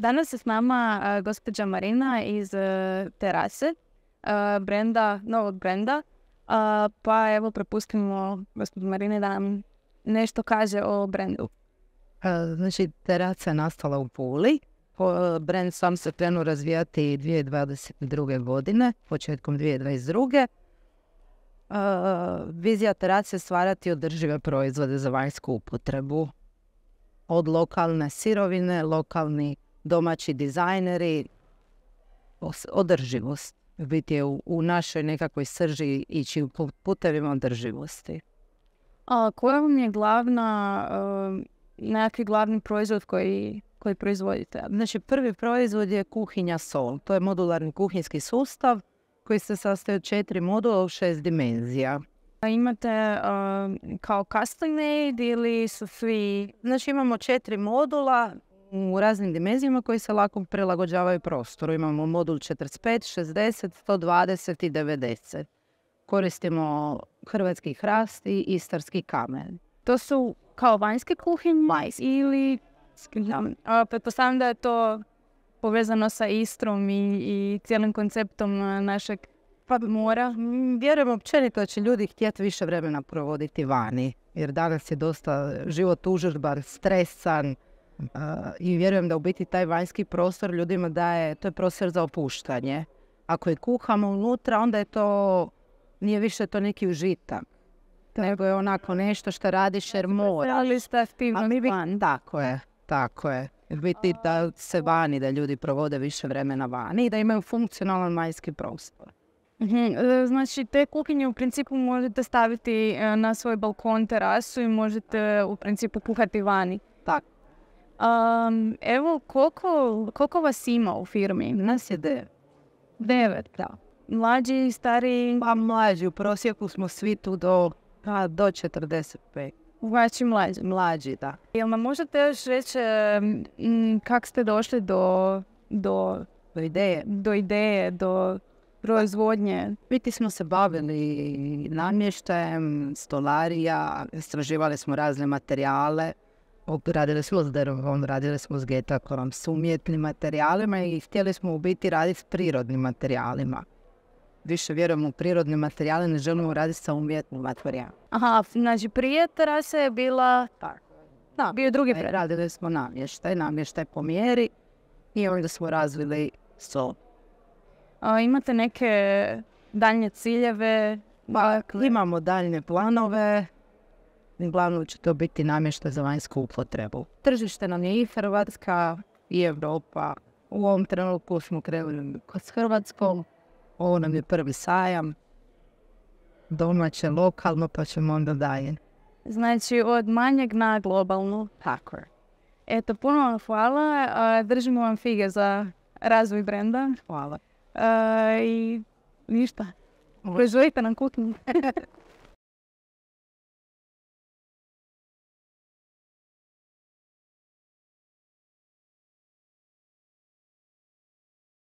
Danas je s nama e, gospođa Marina iz e, Terase, e, brenda, novog brenda. pa evo prepustimo gospođu Marine da nam nešto kaže o brendu. Znači, Terasa je nastala u Puli. Brend sam se krenuo razvijati 2022. godine, početkom 2022. Vizija Terase je stvarati održive proizvode za vanjsku upotrebu. Od lokalne sirovine, lokalni domaći dizajneri, održivost. Biti je u, našoj nekakvoj srži ići putevima održivosti. A koja vam je glavna, uh, nekakvi glavni proizvod koji, koji proizvodite? Znači prvi proizvod je kuhinja Sol. To je modularni kuhinski sustav koji se sastoji od četiri modula u šest dimenzija. imate ehm, kao custom made ili su svi... Znači imamo četiri modula, u raznim dimenzijama koji se lako prilagođavaju prostoru. Imamo modul 45, 60, 120 i 90. Koristimo hrvatski hrast i istarski kamen. To su kao vanjske kuhinje ili pretpostavljam da je to povezano sa Istrom i, i cijelim konceptom e, našeg pa mora. Vjerujem općenito da će ljudi htjeti više vremena provoditi vani, jer danas je dosta život užurban, stresan, i vjerujem da u biti taj vanjski prostor ljudima daje, to je prostor za opuštanje. Ako je kuhamo unutra, onda je to, nije više to neki užitak. Nego je onako nešto što radiš jer mora Ali ste Tako je, tako je biti da se vani, da ljudi provode više vremena vani i da imaju funkcionalan vanjski prostor. Mhm, e, znači, te kuhinje u principu možete staviti e, na svoj balkon, terasu i možete u principu kuhati vani. Tako evo, koliko, koliko vas ima u firmi? Nas je devet. Devet, da. Mlađi stari? Pa mlađi, u prosjeku smo svi tu do, pa do 45. Znači mlađi? Mlađi, da. Jel nam možete još reći kako ste došli do, do, ideje, do, ideje, do proizvodnje. Biti smo se bavili namještajem, stolarija, istraživali smo razne materijale radili smo s drvom, radili smo s getakorom, s umjetnim materijalima i htjeli smo u biti raditi s prirodnim materijalima. Više vjerujemo u prirodne materijale, ne želimo raditi sa umjetnim materijalima. Aha, znači prije terasa je bila... Tako. Da, bio drugi e, Radili smo namještaj, namještaj po mjeri i onda smo razvili sol. imate neke daljnje ciljeve? Pa, imamo daljne planove glavno će to biti namješta za vanjsku upotrebu. Tržište nam je i Hrvatska i Europa. U ovom trenutku smo krenuli s Hrvatskom. Ovo nam je prvi sajam. Domaće, lokalno, pa ćemo onda dalje. Znači, od manjeg na globalnu. Tako Eto, puno vam hvala. Držimo vam fige za razvoj brenda. Hvala. I ništa. Preživite nam kuhinju.